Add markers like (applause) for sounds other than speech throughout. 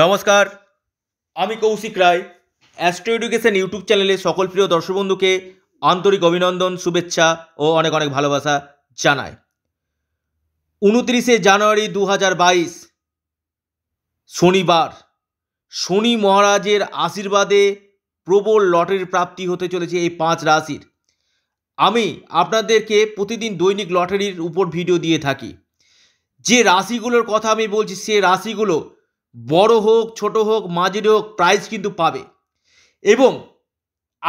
নমস্কার আমি Kaushik Roy astro education YouTube চ্যানেলে সকল প্রিয় দর্শক বন্ধুকে আন্তরিক অভিনন্দন শুভেচ্ছা ও অনেক অনেক ভালোবাসা জানায় উনত্রিশে জানুয়ারি দু বাইশ শনিবার শনি মহারাজের আশীর্বাদে প্রবল লটারির প্রাপ্তি হতে চলেছে এই পাঁচ রাশির আমি আপনাদেরকে প্রতিদিন দৈনিক লটারির উপর ভিডিও দিয়ে থাকি যে রাশিগুলোর কথা আমি বলছি সে রাশিগুলো বড় হোক ছোট হোক মাঝের হোক প্রাইজ কিন্তু পাবে এবং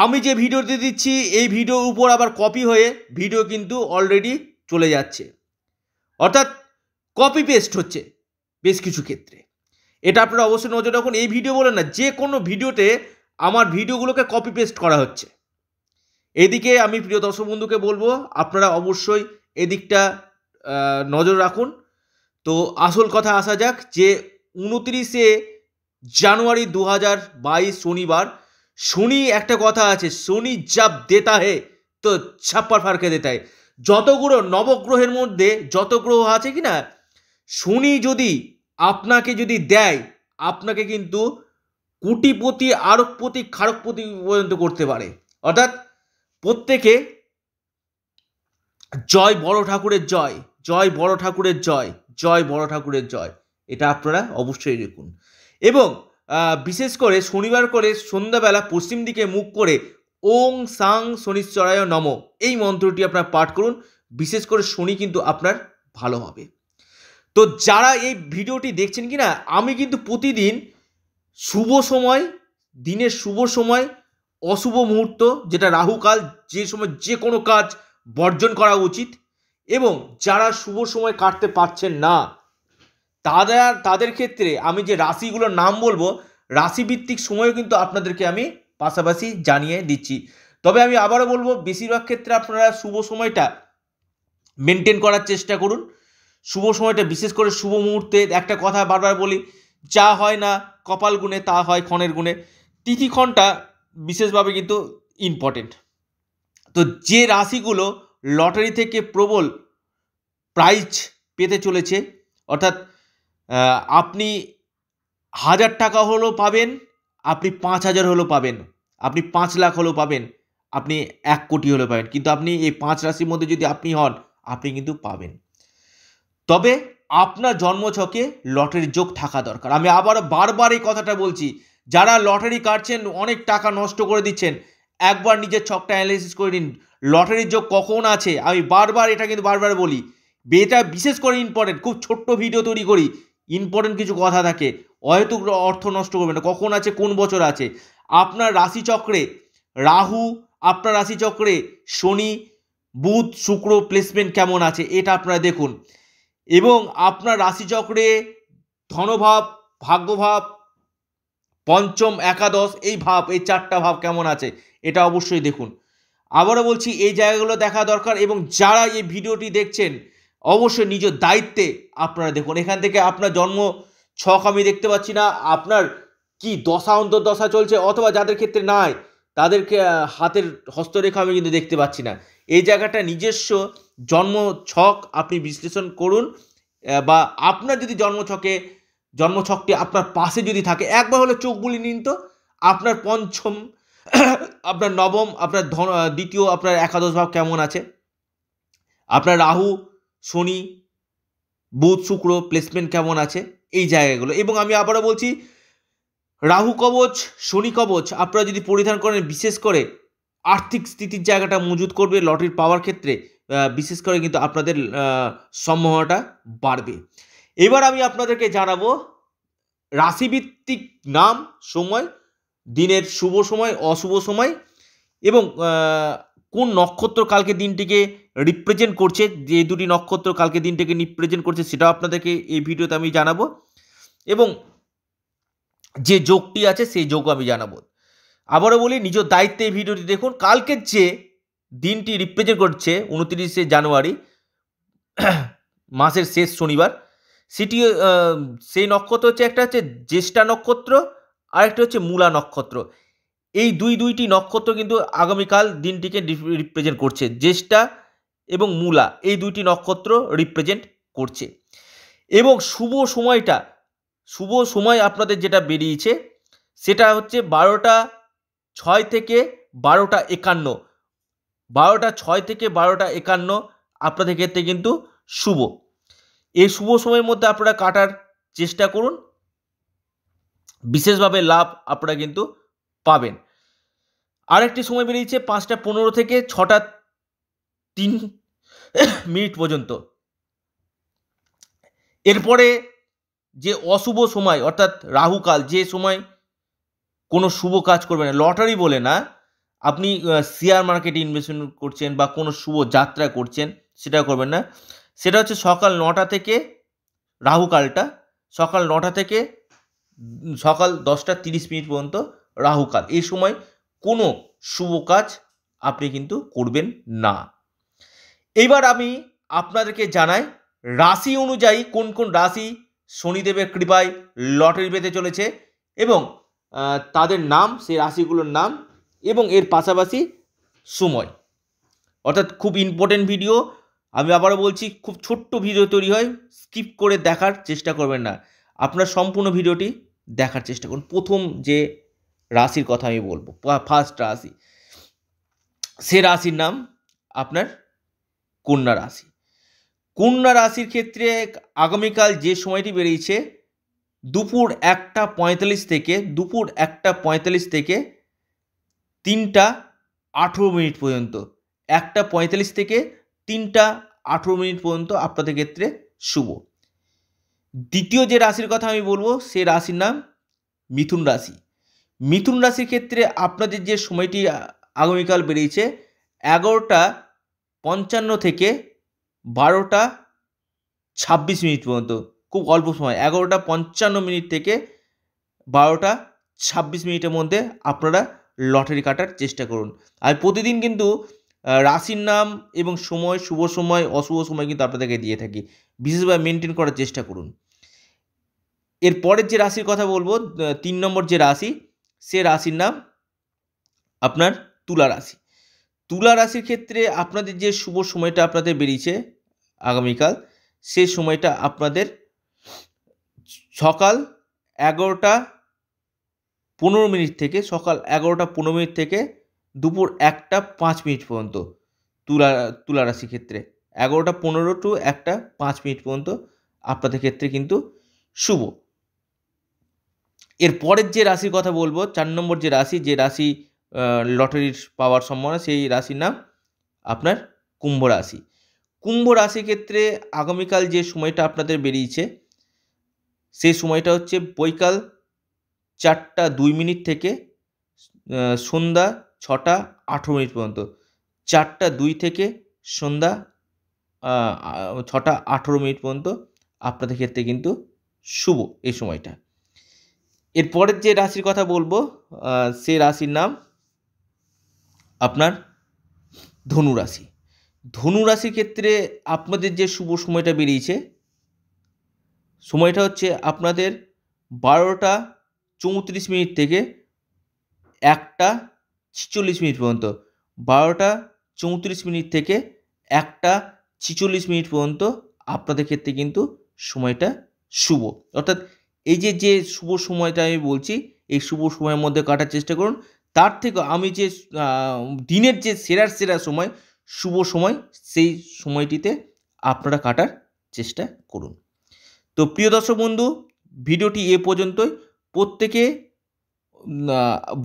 আমি যে ভিডিওটি দিচ্ছি এই ভিডিওর উপর আবার কপি হয়ে ভিডিও কিন্তু অলরেডি চলে যাচ্ছে অর্থাৎ কপি পেস্ট হচ্ছে বেশ কিছু ক্ষেত্রে এটা আপনারা অবশ্যই নজর রাখুন এই ভিডিও বলে না যে কোনো ভিডিওতে আমার ভিডিওগুলোকে কপি পেস্ট করা হচ্ছে এদিকে আমি প্রিয় দর্শক বন্ধুকে বলবো আপনারা অবশ্যই এদিকটা নজর রাখুন তো আসল কথা আসা যাক যে উনত্রিশে জানুয়ারি দু হাজার বাইশ শনিবার শনি একটা কথা আছে শনি যাব দেতা হে তো ছাপ্পার ফারকে দেতায় যতগুলো নবগ্রহের মধ্যে যত গ্রহ আছে কি না শনি যদি আপনাকে যদি দেয় আপনাকে কিন্তু কুটিপতি আরকপতি খারকপতি পর্যন্ত করতে পারে অর্থাৎ প্রত্যেকে জয় বড় ঠাকুরের জয় জয় বড় ঠাকুরের জয় জয় বড় ঠাকুরের জয় এটা আপনারা অবশ্যই দেখুন এবং বিশেষ করে শনিবার করে সন্ধ্যাবেলা পশ্চিম দিকে মুখ করে ওং সাং শনিশ্চরায় নম এই মন্ত্রটি আপনার পাঠ করুন বিশেষ করে শনি কিন্তু আপনার ভালো হবে তো যারা এই ভিডিওটি দেখছেন কি না আমি কিন্তু প্রতিদিন শুভ সময় দিনের শুভ সময় অশুভ মুহূর্ত যেটা রাহুকাল যে সময় যে কোনো কাজ বর্জন করা উচিত এবং যারা শুভ সময় কাটতে পারছেন না তারা তাদের ক্ষেত্রে আমি যে রাশিগুলোর নাম বলবো রাশিভিত্তিক সময়ও কিন্তু আপনাদেরকে আমি পাশাপাশি জানিয়ে দিচ্ছি তবে আমি আবারও বলবো বেশিরভাগ ক্ষেত্রে আপনারা শুভ সময়টা মেনটেন করার চেষ্টা করুন শুভ সময়টা বিশেষ করে শুভ মুহূর্তে একটা কথা বারবার বলি যা হয় না কপাল গুণে তা হয় ক্ষণের গুণে তিথি ক্ষণটা বিশেষভাবে কিন্তু ইম্পর্টেন্ট তো যে রাশিগুলো লটারি থেকে প্রবল প্রাইজ পেতে চলেছে অর্থাৎ আপনি হাজার টাকা হলেও পাবেন আপনি পাঁচ হাজার হলেও পাবেন আপনি পাঁচ লাখ হলেও পাবেন আপনি এক কোটি হলেও পাবেন কিন্তু আপনি এই পাঁচ রাশির মধ্যে যদি আপনি হন আপনি কিন্তু পাবেন তবে আপনার জন্মছকে লটারির যোগ থাকা দরকার আমি আবার বারবার এই কথাটা বলছি যারা লটারি কাটছেন অনেক টাকা নষ্ট করে দিচ্ছেন একবার নিজের ছকটা অ্যানালাইসিস করে নিন লটারির যোগ কখন আছে আমি বারবার এটা কিন্তু বারবার বলি এটা বিশেষ করে ইম্পর্টেন্ট খুব ছোট্ট ভিডিও তৈরি করি ইম্পর্টেন্ট কিছু কথা থাকে অহেতুক অর্থ নষ্ট করবেন না কখন আছে কোন বছর আছে আপনার রাশিচক্রে রাহু আপনার রাশিচক্রে শনি বুধ শুক্র প্লেসমেন্ট কেমন আছে এটা আপনারা দেখুন এবং আপনার রাশিচক্রে ধনভাব ভাগ্যভাব পঞ্চম একাদশ এই ভাব এই চারটা ভাব কেমন আছে এটা অবশ্যই দেখুন আবারও বলছি এই জায়গাগুলো দেখা দরকার এবং যারা এই ভিডিওটি দেখছেন অবশ্যই নিজ দায়িত্বে আপনারা দেখুন এখান থেকে আপনার জন্ম ছক আমি দেখতে পাচ্ছি না আপনার কি দশা অন্তর্দশা চলছে অথবা যাদের ক্ষেত্রে নয় তাদেরকে হাতের হস্তরেখা আমি কিন্তু দেখতে পাচ্ছি না এই জায়গাটা নিজস্ব জন্ম ছক আপনি বিশ্লেষণ করুন বা আপনার যদি জন্ম ছকে জন্ম ছকটি আপনার পাশে যদি থাকে একবার হলে চোখ বুলি নিন তো আপনার পঞ্চম (coughs) আপনার নবম আপনার দ্বিতীয় আপনার একাদশ ভাব কেমন আছে আপনার রাহু শনি বুধ শুক্র প্লেসমেন্ট কেমন আছে এই জায়গাগুলো এবং আমি আবারও বলছি রাহু কবচ শনি কবচ আপনারা যদি পরিধান করেন বিশেষ করে আর্থিক স্থিতির জায়গাটা মজুত করবে লটারির পাওয়ার ক্ষেত্রে বিশেষ করে কিন্তু আপনাদের সম্ভাবনাটা বাড়বে এবার আমি আপনাদেরকে জানাবো রাশিভিত্তিক নাম সময় দিনের শুভ সময় অশুভ সময় এবং কোন নক্ষত্র কালকে দিনটিকে রিপ্রেজেন্ট করছে যে দুটি নক্ষত্র কালকে দিনটাকে রিপ্রেজেন্ট করছে সেটাও আপনাদেরকে এই ভিডিওতে আমি জানাবো এবং যে যোগটি আছে সেই যোগ আমি জানাবো আবারও বলি নিজ দায়িত্বে এই ভিডিওটি দেখুন কালকের যে দিনটি রিপ্রেজেন্ট করছে উনত্রিশে জানুয়ারি (clears throat) মাসের শেষ শনিবার সেটি সেই নক্ষত্র হচ্ছে একটা হচ্ছে জ্যেষ্ঠা নক্ষত্র আর একটা হচ্ছে মূলা নক্ষত্র এই দুই দুইটি নক্ষত্র কিন্তু আগামীকাল দিনটিকে রিপ্রেজেন্ট করছে জ্যেষ্ঠা এবং মূলা এই দুইটি নক্ষত্র রিপ্রেজেন্ট করছে এবং শুভ সময়টা শুভ সময় আপনাদের যেটা বেরিয়েছে সেটা হচ্ছে বারোটা ছয় থেকে বারোটা একান্ন বারোটা ছয় থেকে বারোটা একান্ন আপনাদের ক্ষেত্রে কিন্তু শুভ এই শুভ সময়ের মধ্যে আপনারা কাটার চেষ্টা করুন বিশেষভাবে লাভ আপনারা কিন্তু পাবেন আরেকটি সময় বেরিয়েছে পাঁচটা পনেরো থেকে ছটা তিন মিনিট পর্যন্ত এরপরে যে অশুভ সময় অর্থাৎ রাহুকাল যে সময় কোনো শুভ কাজ করবে না লটারি বলে না আপনি শেয়ার মার্কেটে ইনভেস্টমেন্ট করছেন বা কোনো শুভ যাত্রা করছেন সেটা করবেন না সেটা হচ্ছে সকাল নটা থেকে রাহুকালটা সকাল নটা থেকে সকাল দশটা তিরিশ মিনিট পর্যন্ত রাহুকাল এই সময় কোনো শুভ কাজ আপনি কিন্তু করবেন না এবার আমি আপনাদেরকে জানাই রাশি অনুযায়ী কোন কোন রাশি শনিদেবের কৃপায় লটারি পেতে চলেছে এবং তাদের নাম সেই রাশিগুলোর নাম এবং এর পাশাপাশি সময় অর্থাৎ খুব ইম্পর্টেন্ট ভিডিও আমি আবারও বলছি খুব ছোট্ট ভিডিও তৈরি হয় স্কিপ করে দেখার চেষ্টা করবেন না আপনার সম্পূর্ণ ভিডিওটি দেখার চেষ্টা করুন প্রথম যে রাশির কথা আমি বলবো ফার্স্ট রাশি সে রাশির নাম আপনার কন্যা রাশি কন্যা রাশির ক্ষেত্রে আগামীকাল যে সময়টি বেরিয়েছে দুপুর একটা পঁয়তাল্লিশ থেকে দুপুর একটা পঁয়তাল্লিশ থেকে তিনটা আঠেরো মিনিট পর্যন্ত একটা পঁয়তাল্লিশ থেকে তিনটা আঠেরো মিনিট পর্যন্ত আপনাদের ক্ষেত্রে শুভ দ্বিতীয় যে রাশির কথা আমি বলবো সে রাশির নাম মিথুন রাশি মিথুন রাশির ক্ষেত্রে আপনাদের যে সময়টি আগামীকাল বেরিয়েছে এগারোটা পঞ্চান্ন থেকে বারোটা ছাব্বিশ মিনিট পর্যন্ত খুব অল্প সময় এগারোটা পঞ্চান্ন মিনিট থেকে বারোটা ছাব্বিশ মিনিটের মধ্যে আপনারা লটারি কাটার চেষ্টা করুন আর প্রতিদিন কিন্তু রাশির নাম এবং সময় শুভ সময় অশুভ সময় কিন্তু আপনাদেরকে দিয়ে থাকি বিশেষভাবে মেনটেন করার চেষ্টা করুন এর পরের যে রাশির কথা বলবো তিন নম্বর যে রাশি সে রাশির নাম আপনার তুলা রাশি তুলা রাশির ক্ষেত্রে আপনাদের যে শুভ সময়টা আপনাদের বেরিয়েছে আগামীকাল সে সময়টা আপনাদের সকাল এগারোটা পনেরো মিনিট থেকে সকাল এগারোটা পনেরো মিনিট থেকে দুপুর একটা পাঁচ মিনিট পর্যন্ত তুলা তুলা রাশির ক্ষেত্রে এগারোটা পনেরো টু একটা পাঁচ মিনিট পর্যন্ত আপনাদের ক্ষেত্রে কিন্তু শুভ এর পরের যে রাশির কথা বলবো চার নম্বর যে রাশি যে রাশি লটারির পাওয়ার সম্ভাবনা সেই রাশির নাম আপনার কুম্ভ রাশি কুম্ভ রাশি ক্ষেত্রে আগামীকাল যে সময়টা আপনাদের বেরিয়েছে সেই সময়টা হচ্ছে বৈকাল চারটা দুই মিনিট থেকে সন্ধ্যা ছটা আঠেরো মিনিট পর্যন্ত চারটা দুই থেকে সন্ধ্যা ছটা আঠেরো মিনিট পর্যন্ত আপনাদের ক্ষেত্রে কিন্তু শুভ এই সময়টা এরপরের যে রাশির কথা বলবো সে রাশির নাম আপনার ধনুরাশি ধনুরাশির ক্ষেত্রে আপনাদের যে শুভ সময়টা বেরিয়েছে সময়টা হচ্ছে আপনাদের বারোটা চৌত্রিশ মিনিট থেকে একটা ছিচল্লিশ মিনিট পর্যন্ত বারোটা চৌত্রিশ মিনিট থেকে একটা ছিচল্লিশ মিনিট পর্যন্ত আপনাদের ক্ষেত্রে কিন্তু সময়টা শুভ অর্থাৎ এই যে যে শুভ সময়টা আমি বলছি এই শুভ সময়ের মধ্যে কাটার চেষ্টা করুন তার থেকে আমি যে দিনের যে সেরার সেরা সময় শুভ সময় সেই সময়টিতে আপনারা কাটার চেষ্টা করুন তো প্রিয় দর্শক বন্ধু ভিডিওটি এ পর্যন্তই প্রত্যেকে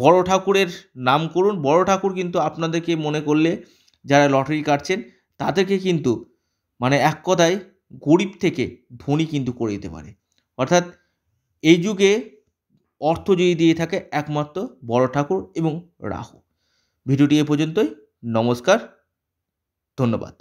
বড় ঠাকুরের নাম করুন বড় ঠাকুর কিন্তু আপনাদেরকে মনে করলে যারা লটারি কাটছেন তাদেরকে কিন্তু মানে এক কথায় গরিব থেকে ধনী কিন্তু করে দিতে পারে অর্থাৎ এই যুগে অর্থ যদি দিয়ে থাকে একমাত্র বড় ঠাকুর এবং রাহু ভিডিওটি এ পর্যন্তই নমস্কার ধন্যবাদ